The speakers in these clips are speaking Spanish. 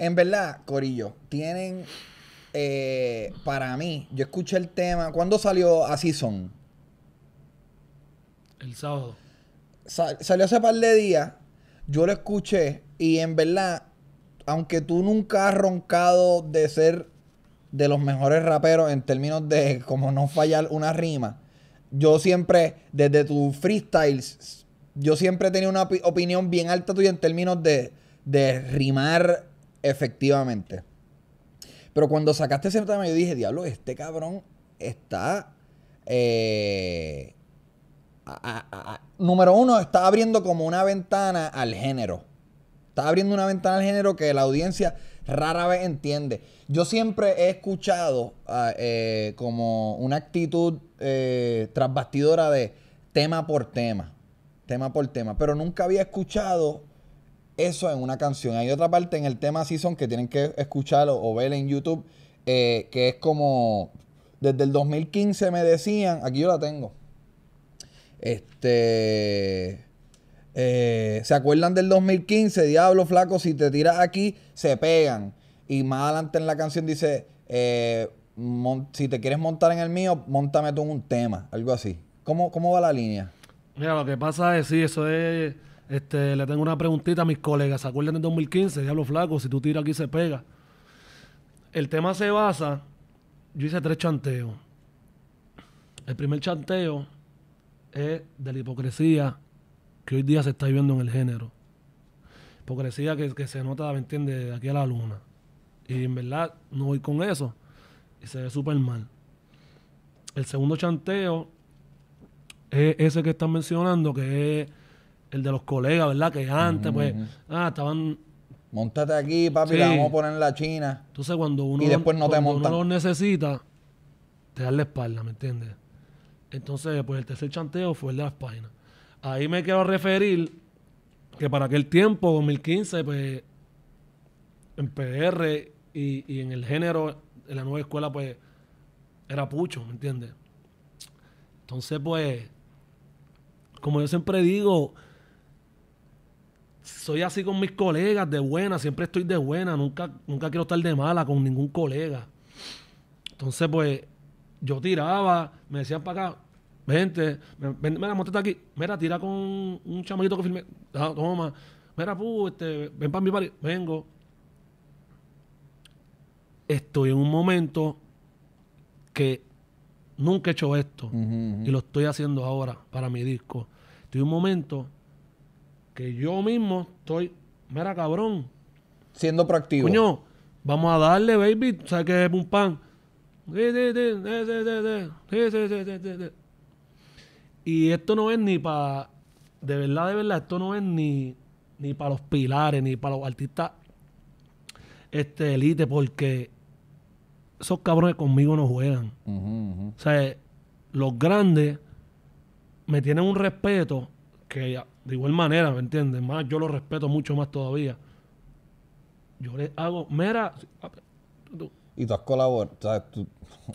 En verdad, Corillo, tienen. Eh, para mí, yo escuché el tema. ¿Cuándo salió Así Son? El sábado. salió hace par de días. Yo lo escuché. Y en verdad, aunque tú nunca has roncado de ser de los mejores raperos en términos de como no fallar una rima, yo siempre, desde tu freestyles, yo siempre he tenido una opinión bien alta tuya en términos de, de rimar Efectivamente. Pero cuando sacaste ese tema, yo dije, diablo, este cabrón está. Eh, número uno, está abriendo como una ventana al género. Está abriendo una ventana al género que la audiencia rara vez entiende. Yo siempre he escuchado ah, eh, como una actitud eh, trasbastidora de tema por tema, tema por tema, pero nunca había escuchado eso en una canción. Hay otra parte en el tema Season que tienen que escucharlo o ver en YouTube, eh, que es como, desde el 2015 me decían, aquí yo la tengo, este... Eh, ¿Se acuerdan del 2015? Diablo flaco, si te tiras aquí, se pegan. Y más adelante en la canción dice, eh, si te quieres montar en el mío, montame tú en un tema, algo así. ¿Cómo, ¿Cómo va la línea? Mira, lo que pasa es, sí, eso es este, le tengo una preguntita a mis colegas. ¿Se acuerdan del 2015? Diablo flaco, si tú tiras aquí se pega. El tema se basa. Yo hice tres chanteos. El primer chanteo es de la hipocresía que hoy día se está viviendo en el género. Hipocresía que, que se nota, ¿me entiende De aquí a la luna. Y en verdad no voy con eso. Y se ve súper mal. El segundo chanteo es ese que están mencionando, que es el de los colegas, ¿verdad? Que antes, pues, ah, estaban. Montate aquí, papi, la vamos a poner la China. Entonces, cuando uno, y después no te uno lo necesita, te da la espalda, ¿me entiendes? Entonces, pues el tercer chanteo fue el de las páginas. Ahí me quiero referir que para aquel tiempo, 2015, pues, en PR y, y en el género, de la nueva escuela, pues, era pucho, ¿me entiendes? Entonces, pues, como yo siempre digo, soy así con mis colegas, de buena, siempre estoy de buena, nunca, nunca quiero estar de mala con ningún colega. Entonces, pues, yo tiraba, me decían para acá, vente, ven, mira, montate aquí, mira, tira con un chamarito que firme. Ah, toma, mira, este, ven para mi pari. vengo. Estoy en un momento que nunca he hecho esto y lo estoy haciendo ahora para mi disco. Estoy en un momento yo mismo estoy, mera cabrón. Siendo proactivo. Coño, vamos a darle, baby, es un pan. Y esto no es ni para, de verdad, de verdad, esto no es ni, ni para los pilares, ni para los artistas este elite, porque esos cabrones conmigo no juegan. O sea, los grandes me tienen un respeto que de igual manera, ¿me entiendes? Más, yo lo respeto mucho más todavía. Yo le hago, mira. Ah, y tú has colaborado, tú,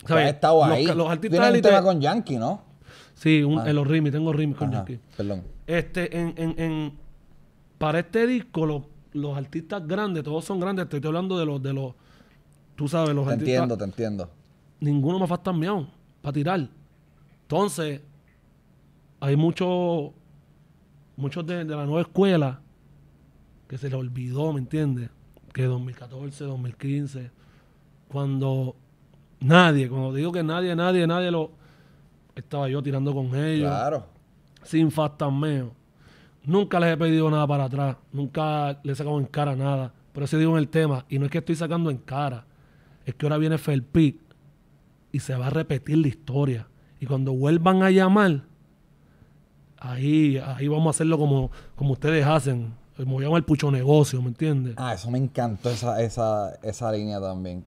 has estado ahí. Los artistas un con Yankee, ¿no? Sí, ah. en los rimis, tengo rimis con Yankee. Perdón. Este, en, para este disco, los, artistas grandes, todos son grandes, te estoy hablando de los, de los, tú sabes, los artistas. Te entiendo, te entiendo. Ninguno me falta para tirar. Entonces, hay mucho muchos de, la nueva escuela que se le olvidó, ¿me entiendes? Que 2014, 2015, cuando nadie, cuando digo que nadie, nadie, nadie lo. Estaba yo tirando con ellos. Claro. Sin fastameo. Nunca les he pedido nada para atrás. Nunca les he sacado en cara nada. Pero eso digo en el tema. Y no es que estoy sacando en cara. Es que ahora viene Felpic y se va a repetir la historia. Y cuando vuelvan a llamar, ahí, ahí vamos a hacerlo como, como ustedes hacen. como llaman el pucho negocio, ¿me entiendes? Ah, eso me encantó esa, esa, esa línea también.